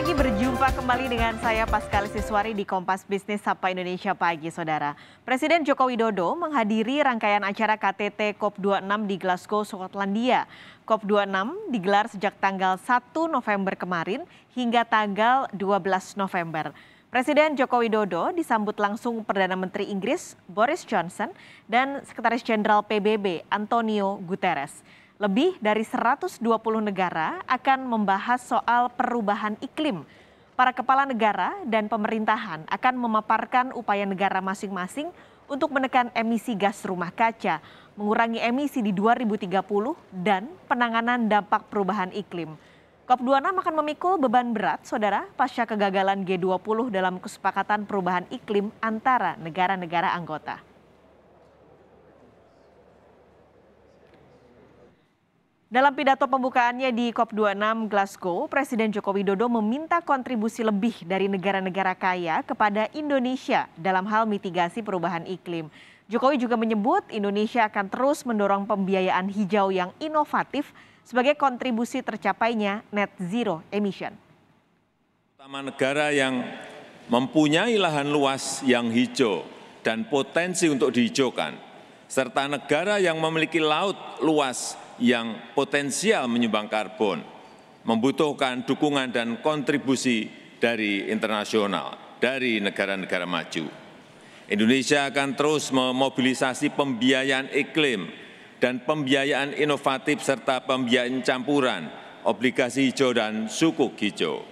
pagi berjumpa kembali dengan saya Pascal Siswari di Kompas Bisnis Sapa Indonesia Pagi, Saudara. Presiden Joko Widodo menghadiri rangkaian acara KTT COP26 di Glasgow, Skotlandia. COP26 digelar sejak tanggal 1 November kemarin hingga tanggal 12 November. Presiden Joko Widodo disambut langsung Perdana Menteri Inggris Boris Johnson dan Sekretaris Jenderal PBB Antonio Guterres. Lebih dari 120 negara akan membahas soal perubahan iklim. Para kepala negara dan pemerintahan akan memaparkan upaya negara masing-masing untuk menekan emisi gas rumah kaca, mengurangi emisi di 2030, dan penanganan dampak perubahan iklim. COP26 akan memikul beban berat, saudara, pasca kegagalan G20 dalam kesepakatan perubahan iklim antara negara-negara anggota. Dalam pidato pembukaannya di COP26 Glasgow, Presiden Joko Widodo meminta kontribusi lebih dari negara-negara kaya kepada Indonesia dalam hal mitigasi perubahan iklim. Jokowi juga menyebut Indonesia akan terus mendorong pembiayaan hijau yang inovatif sebagai kontribusi tercapainya net zero emission. Utama negara yang mempunyai lahan luas yang hijau dan potensi untuk dihijaukan, serta negara yang memiliki laut luas yang potensial menyumbang karbon, membutuhkan dukungan dan kontribusi dari internasional, dari negara-negara maju. Indonesia akan terus memobilisasi pembiayaan iklim dan pembiayaan inovatif serta pembiayaan campuran, obligasi hijau dan suku hijau.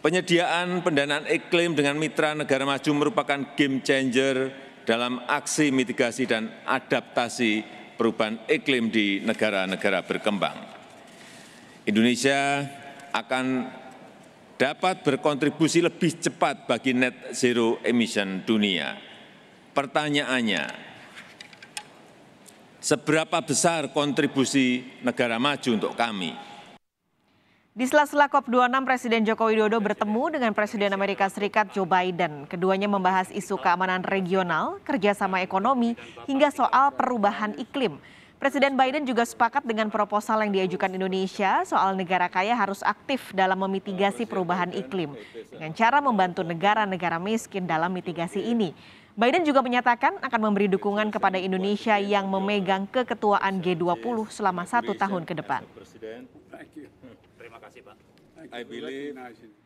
Penyediaan pendanaan iklim dengan mitra negara maju merupakan game changer dalam aksi mitigasi dan adaptasi perubahan iklim di negara-negara berkembang. Indonesia akan dapat berkontribusi lebih cepat bagi net zero emission dunia. Pertanyaannya, seberapa besar kontribusi negara maju untuk kami? Di sela-sela COP26, Presiden Joko Widodo bertemu dengan Presiden Amerika Serikat Joe Biden. Keduanya membahas isu keamanan regional, kerjasama ekonomi, hingga soal perubahan iklim. Presiden Biden juga sepakat dengan proposal yang diajukan Indonesia soal negara kaya harus aktif dalam memitigasi perubahan iklim dengan cara membantu negara-negara miskin dalam mitigasi ini. Biden juga menyatakan akan memberi dukungan kepada Indonesia yang memegang keketuaan G20 selama satu tahun ke depan. Terima kasih Pak. I believe